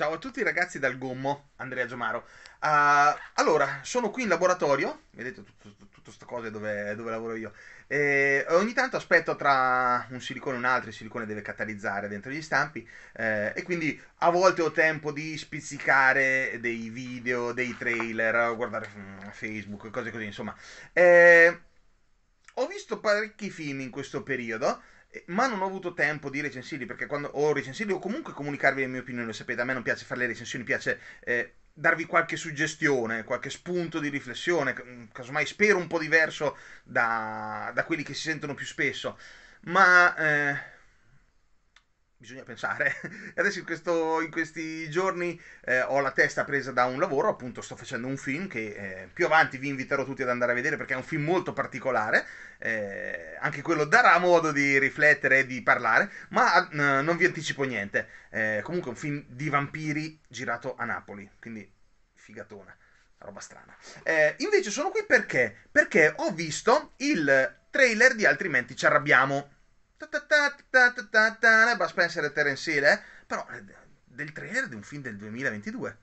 Ciao a tutti ragazzi dal gommo, Andrea Giomaro. Uh, allora, sono qui in laboratorio, vedete tutte queste cose dove, dove, lavoro io. E ogni tanto aspetto tra un silicone e un altro, il silicone deve catalizzare dentro gli stampi eh, e quindi a volte ho tempo di spizzicare dei video, dei trailer, guardare mm, Facebook, cose così, insomma. Eh, ho visto parecchi film in questo periodo ma non ho avuto tempo di recensirli perché quando ho recensirli o comunque comunicarvi le mie opinioni, lo sapete, a me non piace fare le recensioni, piace eh, darvi qualche suggestione, qualche spunto di riflessione, mm, casomai spero un po' diverso da, da quelli che si sentono più spesso, ma... Eh, bisogna pensare. Adesso in, questo, in questi giorni eh, ho la testa presa da un lavoro, appunto sto facendo un film che eh, più avanti vi inviterò tutti ad andare a vedere perché è un film molto particolare, eh, anche quello darà modo di riflettere e di parlare, ma eh, non vi anticipo niente. Eh, comunque è un film di vampiri girato a Napoli, quindi figatona. Roba strana. Eh, invece sono qui perché? Perché ho visto il trailer di Altrimenti ci arrabbiamo Bud Spencer e Terence Hill, eh? però del trailer di un film del 2022.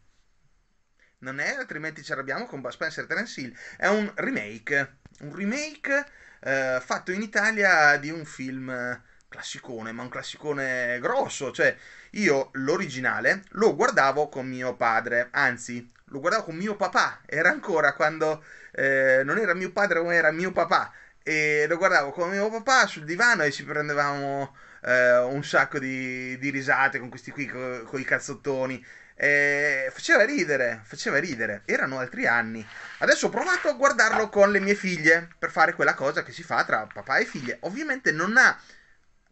Non è, altrimenti ci arrabbiamo con Bud Spencer e Terence Hill. È un remake, un remake eh, fatto in Italia di un film classicone, ma un classicone grosso. Cioè, io l'originale lo guardavo con mio padre, anzi, lo guardavo con mio papà. Era ancora quando eh, non era mio padre, ma era mio papà e lo guardavo con mio papà sul divano e ci prendevamo eh, un sacco di, di, risate con questi qui, co, con i cazzottoni. Eh, faceva ridere, faceva ridere. Erano altri anni. Adesso ho provato a guardarlo con le mie figlie per fare quella cosa che si fa tra papà e figlie. Ovviamente non ha.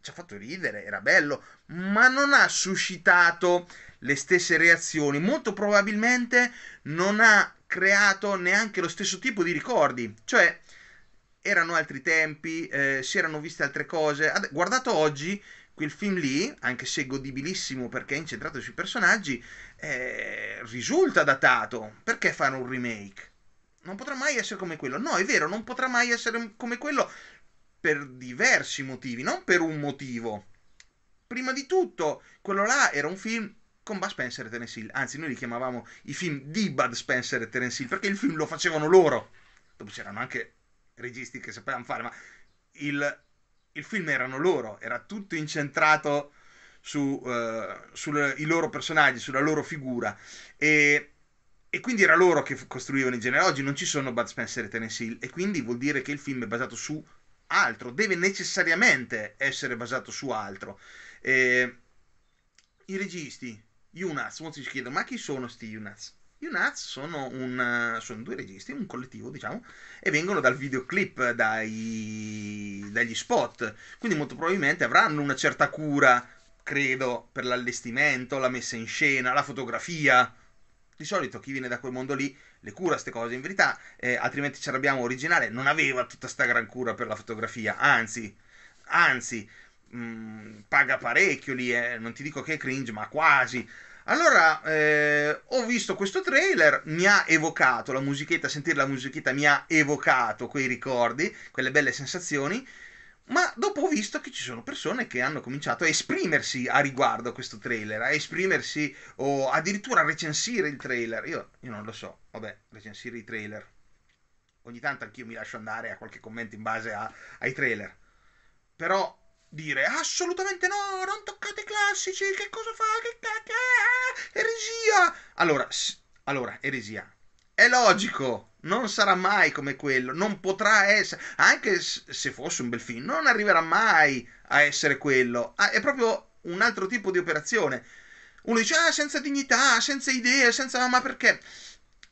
Ci ha fatto ridere, era bello, ma non ha suscitato le stesse reazioni. Molto probabilmente non ha creato neanche lo stesso tipo di ricordi. Cioè, erano altri tempi, eh, si erano viste altre cose. Ad, guardato oggi quel film lì, anche se godibilissimo perché è incentrato sui personaggi, eh, risulta datato. Perché fare un remake? Non potrà mai essere come quello. No, è vero, non potrà mai essere come quello per diversi motivi, non per un motivo. Prima di tutto, quello là era un film con Bud Spencer e Terence Hill. Anzi, noi li chiamavamo i film di Bud Spencer e Terence Hill perché il film lo facevano loro. Dopo c'erano anche registi che sapevano fare, ma il, il film erano loro, era tutto incentrato sui eh, uh, loro personaggi, sulla loro figura. E, e, quindi era loro che costruivano il genere. Oggi non ci sono Bud Spencer e Tennessee Hill, e quindi vuol dire che il film è basato su altro, deve necessariamente essere basato su altro. E, I registi, molti Wozzy chiedono, ma chi sono questi Yunus? I Nuts sono, un, sono due registi, un collettivo, diciamo, e vengono dal videoclip, dai, dagli spot. Quindi molto probabilmente avranno una certa cura, credo, per l'allestimento, la messa in scena, la fotografia. Di solito chi viene da quel mondo lì le cura queste cose, in verità, eh, altrimenti ce l'abbiamo originale, non aveva tutta sta gran cura per la fotografia, anzi, anzi, mh, mm, paga parecchio lì, eh. non ti dico che è cringe, ma quasi allora, eh, ho visto questo trailer, mi ha evocato la musichetta, sentire la musichetta mi ha evocato quei ricordi, quelle belle sensazioni, ma dopo ho visto che ci sono persone che hanno cominciato a esprimersi a riguardo a questo trailer, a esprimersi o addirittura a recensire il trailer. Io, io non lo so, vabbè, recensire i trailer. Ogni tanto anch'io mi lascio andare a qualche commento in base a, ai trailer. Però dire assolutamente no, non toccate i classici, che cosa fa, che cacca, ah, eresia. Allora, allora, eresia, è logico, non sarà mai come quello, non potrà essere, anche se fosse un bel film, non arriverà mai a essere quello, ah, è proprio un altro tipo di operazione. Uno dice, ah, senza dignità, senza idee, senza... ma perché?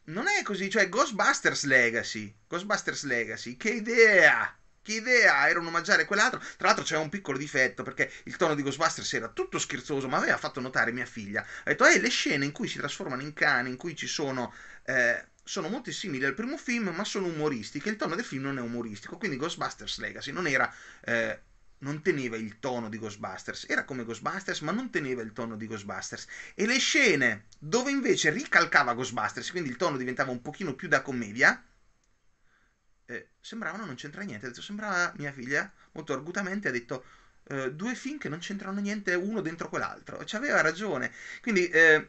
Non è così, cioè Ghostbusters Legacy, Ghostbusters Legacy, che idea! che idea era un omaggiare quell'altro. Tra l'altro c'è un piccolo difetto perché il tono di Ghostbusters era tutto scherzoso, ma aveva fatto notare mia figlia. Ha detto, eh, le scene in cui si trasformano in cani, in cui ci sono... Eh, sono molto simili al primo film, ma sono umoristiche. Il tono del film non è umoristico, quindi Ghostbusters Legacy non era eh, non teneva il tono di Ghostbusters, era come Ghostbusters ma non teneva il tono di Ghostbusters e le scene dove invece ricalcava Ghostbusters, quindi il tono diventava un pochino più da commedia, eh, sembravano non c'entra niente. Ha detto, sembrava mia figlia, molto argutamente, ha detto eh, due film che non c'entrano niente uno dentro quell'altro. E Ci aveva ragione. Quindi eh,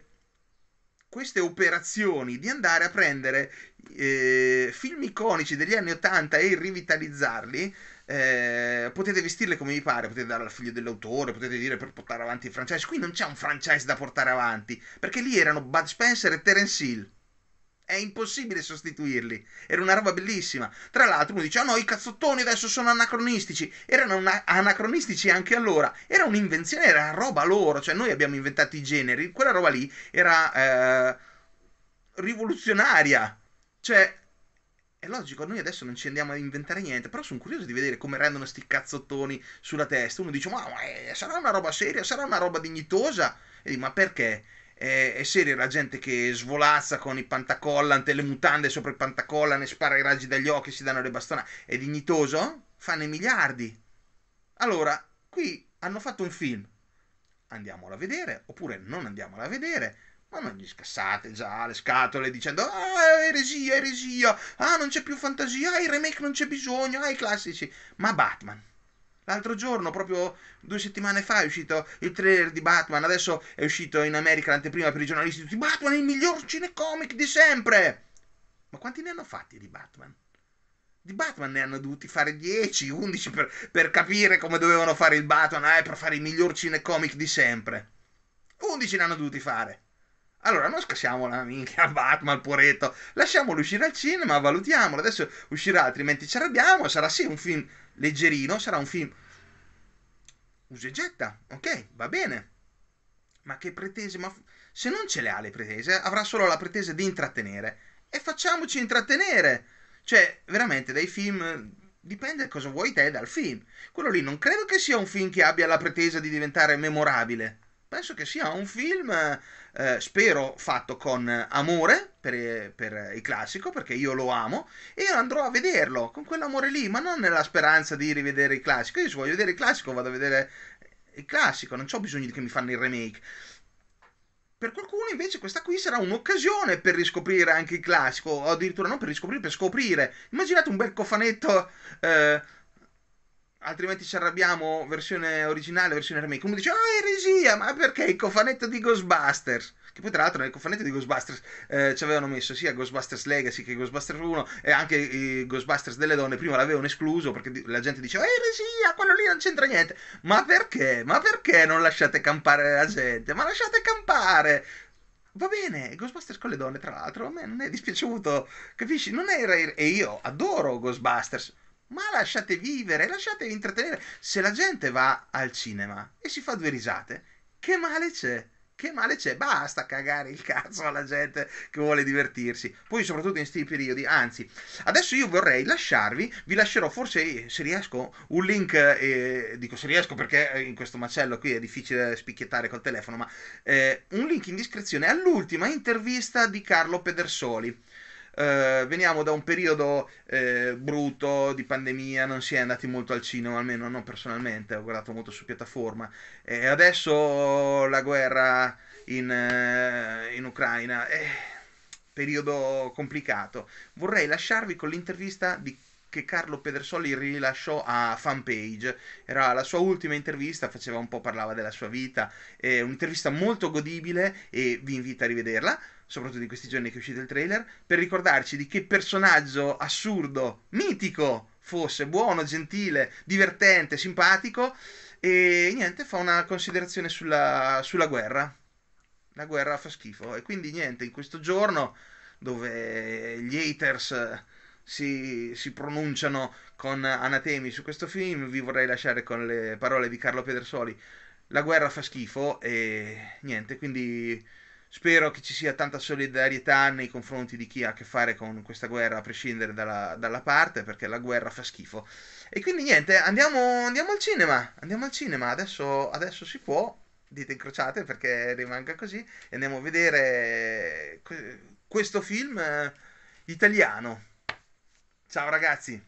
queste operazioni di andare a prendere eh, film iconici degli anni 80 e rivitalizzarli eh, potete vestirle come vi pare, potete dare al figlio dell'autore, potete dire per portare avanti il franchise. Qui non c'è un franchise da portare avanti, perché lì erano Bud Spencer e Terence Hill. È impossibile sostituirli. Era una roba bellissima. Tra l'altro uno dice, ah oh no, i cazzottoni adesso sono anacronistici. Erano una- anacronistici anche allora. Era un'invenzione, era roba loro. Cioè noi abbiamo inventato i generi. Quella roba lì era eh, rivoluzionaria. Cioè, è logico, noi adesso non ci andiamo a inventare niente, però sono curioso di vedere come rendono sti cazzottoni sulla testa. Uno dice, ma, ma eh, sarà una roba seria, sarà una roba dignitosa? E dico, ma perché? eh, è seria la gente che svolazza con i pantacollant e le mutande sopra i pantacollant e spara i raggi dagli occhi e si danno le bastonate, è dignitoso? Fanno i miliardi. Allora, qui hanno fatto un film, andiamola a vedere, oppure non andiamola a vedere, ma non gli scassate già le scatole dicendo ah, eresia, eresia, ah, non c'è più fantasia, ah, i remake non c'è bisogno, ah, i classici, ma Batman L'altro giorno, proprio due settimane fa, è uscito il trailer di Batman. Adesso è uscito in America l'anteprima per i giornalisti. Tutti Batman è il miglior cinecomic di sempre. Ma quanti ne hanno fatti di Batman? Di Batman ne hanno dovuti fare 10, 11 per, per capire come dovevano fare il Batman. Eh, per fare i miglior cinecomic di sempre. 11 ne hanno dovuti fare. Allora, non scassiamo la minchia Batman, puretto. Lasciamolo uscire al cinema, valutiamolo. Adesso uscirà, altrimenti ci arrabbiamo. Sarà sì un film leggerino, sarà un film. Usegetta, ok, va bene. Ma che pretese? Ma se non ce le ha le pretese, avrà solo la pretesa di intrattenere. E facciamoci intrattenere. Cioè, veramente, dai film dipende cosa vuoi te dal film. Quello lì non credo che sia un film che abbia la pretesa di diventare memorabile penso che sia un film, eh, spero, fatto con amore per, per, il classico, perché io lo amo, e andrò a vederlo con quell'amore lì, ma non nella speranza di rivedere il classico. Io se voglio vedere il classico vado a vedere il classico, non ho bisogno che mi fanno il remake. Per qualcuno invece questa qui sarà un'occasione per riscoprire anche il classico, o addirittura non per riscoprire, per scoprire. Immaginate un bel cofanetto... Eh, altrimenti ci arrabbiamo versione originale, versione remake. Come dice, ah, oh, eresia, ma perché il cofanetto di Ghostbusters? Che poi tra l'altro nel cofanetto di Ghostbusters eh, ci avevano messo sia Ghostbusters Legacy che Ghostbusters 1 e anche i Ghostbusters delle donne, prima l'avevano escluso perché la gente diceva, ah, eresia, quello lì non c'entra niente. Ma perché? Ma perché non lasciate campare la gente? Ma lasciate campare! Va bene, Ghostbusters con le donne, tra l'altro, a me non è dispiaciuto, capisci? Non era... E io adoro Ghostbusters, ma lasciate vivere, lasciate intrattenere. Se la gente va al cinema e si fa due risate, che male c'è? Che male c'è? Basta cagare il cazzo alla gente che vuole divertirsi. Poi soprattutto in questi periodi, anzi, adesso io vorrei lasciarvi, vi lascerò forse eh, se riesco un link, eh, dico se riesco perché eh, in questo macello qui è difficile spicchiettare col telefono, ma eh, un link in descrizione all'ultima intervista di Carlo Pedersoli eh, veniamo da un periodo eh, brutto di pandemia, non si è andati molto al cinema, almeno non personalmente, ho guardato molto su piattaforma. E adesso la guerra in, eh, in Ucraina, eh, periodo complicato. Vorrei lasciarvi con l'intervista di che Carlo Pedersoli rilasciò a Fanpage. Era la sua ultima intervista, faceva un po' parlava della sua vita, è un'intervista molto godibile e vi invito a rivederla, soprattutto in questi giorni che è uscito il trailer, per ricordarci di che personaggio assurdo, mitico fosse, buono, gentile, divertente, simpatico e niente, fa una considerazione sulla, sulla guerra. La guerra fa schifo e quindi niente, in questo giorno dove gli haters si, si, pronunciano con anatemi su questo film, vi vorrei lasciare con le parole di Carlo Pedersoli. La guerra fa schifo e niente, quindi spero che ci sia tanta solidarietà nei confronti di chi ha a che fare con questa guerra, a prescindere dalla, dalla parte, perché la guerra fa schifo. E quindi niente, andiamo, andiamo al cinema, andiamo al cinema, adesso, adesso si può, dite incrociate perché rimanga così, e andiamo a vedere questo film eh, italiano Ciao ragazzi!